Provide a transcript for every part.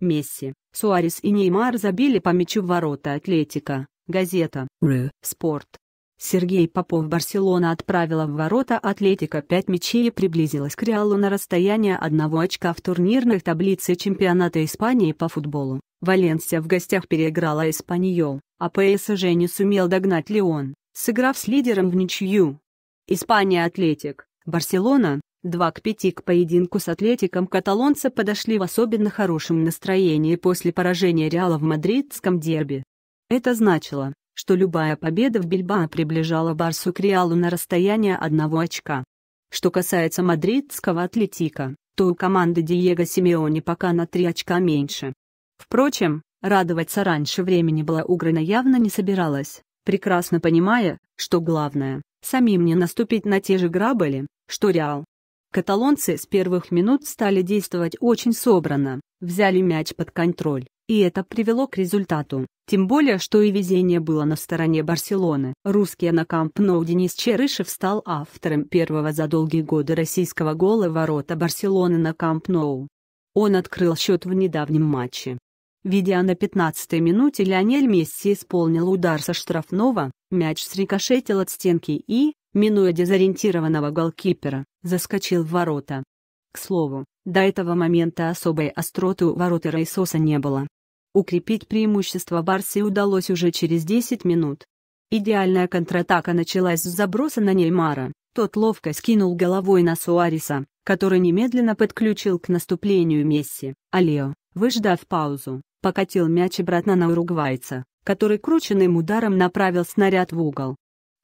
Месси, Суарес и Неймар забили по мячу в ворота Атлетика. Газета. Ры. Спорт. Сергей Попов Барселона отправила в ворота Атлетика пять мячей и приблизилась к Реалу на расстояние одного очка в турнирной таблице чемпионата Испании по футболу. Валенсия в гостях переиграла Испаньол, а ПСЖ не сумел догнать Леон, сыграв с лидером в ничью. Испания Атлетик, Барселона, Два к пяти к поединку с Атлетиком каталонцы подошли в особенно хорошем настроении после поражения Реала в мадридском дерби. Это значило, что любая победа в Бильбао приближала Барсу к Реалу на расстояние одного очка. Что касается мадридского Атлетика, то у команды Диего Симеони пока на три очка меньше. Впрочем, радоваться раньше времени была Блаугрена явно не собиралась, прекрасно понимая, что главное – самим не наступить на те же грабли, что Реал. Каталонцы с первых минут стали действовать очень собрано, взяли мяч под контроль, и это привело к результату. Тем более, что и везение было на стороне Барселоны. Русский на Камп Ноу Денис Черышев стал автором первого за долгие годы российского гола ворота Барселоны на Камп Ноу. Он открыл счет в недавнем матче. Видя на 15-й минуте Леонель Месси исполнил удар со штрафного, мяч срикошетил от стенки и, минуя дезориентированного голкипера, заскочил в ворота. К слову, до этого момента особой остроты у ворота Рейсоса не было. Укрепить преимущество Барси удалось уже через 10 минут. Идеальная контратака началась с заброса на Неймара, тот ловко скинул головой на Суареса, который немедленно подключил к наступлению Месси, а Лео, выждав паузу, покатил мяч обратно на уругвайца, который крученным ударом направил снаряд в угол.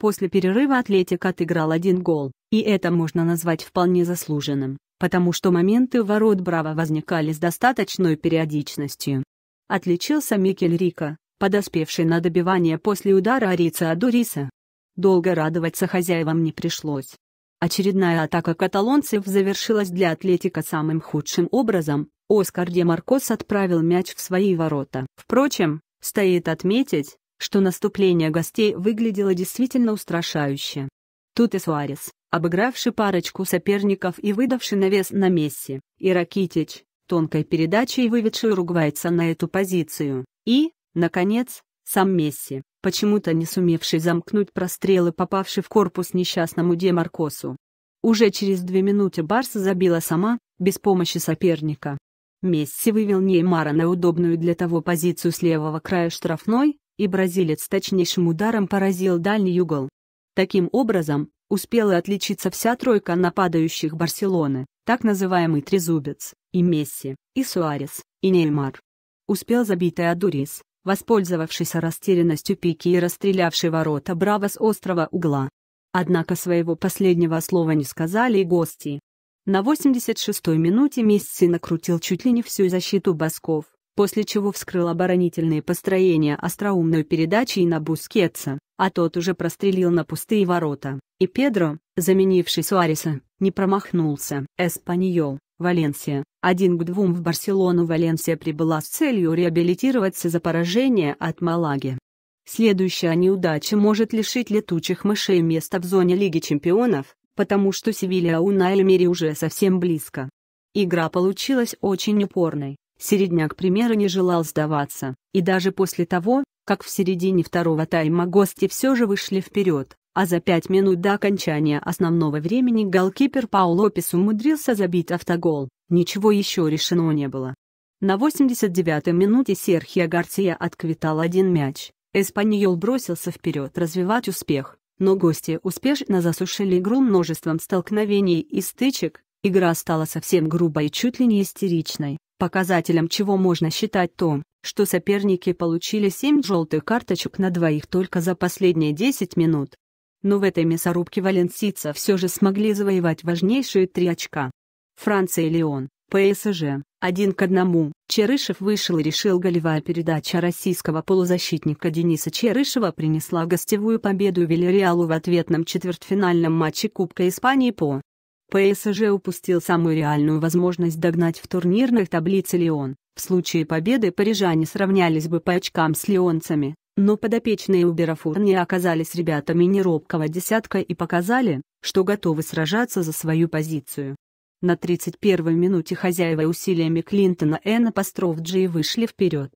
После перерыва Атлетик отыграл один гол, и это можно назвать вполне заслуженным, потому что моменты ворот Браво возникали с достаточной периодичностью. Отличился Микель Рика, подоспевший на добивание после удара Арица Адуриса. Долго радоваться хозяевам не пришлось. Очередная атака каталонцев завершилась для Атлетика самым худшим образом, Оскар Демаркос отправил мяч в свои ворота. Впрочем, стоит отметить, что наступление гостей выглядело действительно устрашающе. Тут и Суарес, обыгравший парочку соперников и выдавший навес на Месси, и Ракитич, тонкой передачей выведший Ругвайца на эту позицию, и, наконец, сам Месси, почему-то не сумевший замкнуть прострелы, попавший в корпус несчастному Демаркосу. Уже через две минуты Барса забила сама, без помощи соперника. Месси вывел Неймара на удобную для того позицию с левого края штрафной, и бразилец точнейшим ударом поразил дальний угол. Таким образом, успела отличиться вся тройка нападающих Барселоны, так называемый трезубец, и Месси, и Суарес, и Неймар. Успел забитый Адурис, воспользовавшийся растерянностью пики и расстрелявший ворота Браво с острого угла. Однако своего последнего слова не сказали и гости. На 86-й минуте Месси накрутил чуть ли не всю защиту Басков, после чего вскрыл оборонительные построения остроумной передачей на Бускетса, а тот уже прострелил на пустые ворота, и Педро, заменивший Суареса, не промахнулся. Эспаньол, Валенсия, Один к 2 в Барселону Валенсия прибыла с целью реабилитироваться за поражение от Малаги. Следующая неудача может лишить летучих мышей места в зоне Лиги чемпионов, потому что Севилья у Найльмери уже совсем близко. Игра получилась очень упорной. Середняк примера не желал сдаваться, и даже после того, как в середине второго тайма гости все же вышли вперед, а за пять минут до окончания основного времени голкипер Пау Лопес умудрился забить автогол, ничего еще решено не было. На 89-й минуте Серхио Гарсия отквитал один мяч, Эспаньол бросился вперед развивать успех, но гости успешно засушили игру множеством столкновений и стычек, игра стала совсем грубой и чуть ли не истеричной. Показателем чего можно считать то, что соперники получили 7 желтых карточек на двоих только за последние 10 минут. Но в этой мясорубке валенсийца все же смогли завоевать важнейшие три очка. Франция и Леон, ПСЖ, один к одному. Черышев вышел и решил голевая передача российского полузащитника Дениса Черышева принесла гостевую победу Вильяреалу в ответном четвертьфинальном матче Кубка Испании по ПСЖ упустил самую реальную возможность догнать в турнирной таблице Лион. В случае победы парижане сравнялись бы по очкам с лионцами, но подопечные Уберафур не оказались ребятами неробкого десятка и показали, что готовы сражаться за свою позицию. На 31-й минуте хозяева усилиями Клинтона Эна Апостроф Джи вышли вперед.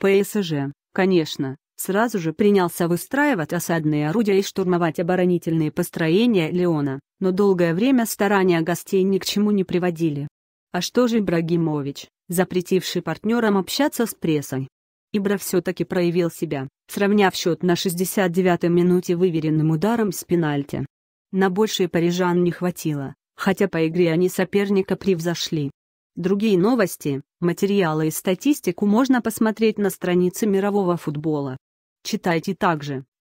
ПСЖ, конечно, сразу же принялся выстраивать осадные орудия и штурмовать оборонительные построения Леона, но долгое время старания гостей ни к чему не приводили. А что же Ибрагимович, запретивший партнерам общаться с прессой? Ибра все-таки проявил себя, сравняв счет на 69-й минуте выверенным ударом с пенальти. На большее парижан не хватило, хотя по игре они соперника превзошли. Другие новости, материалы и статистику можно посмотреть на странице мирового футбола. Читайте также.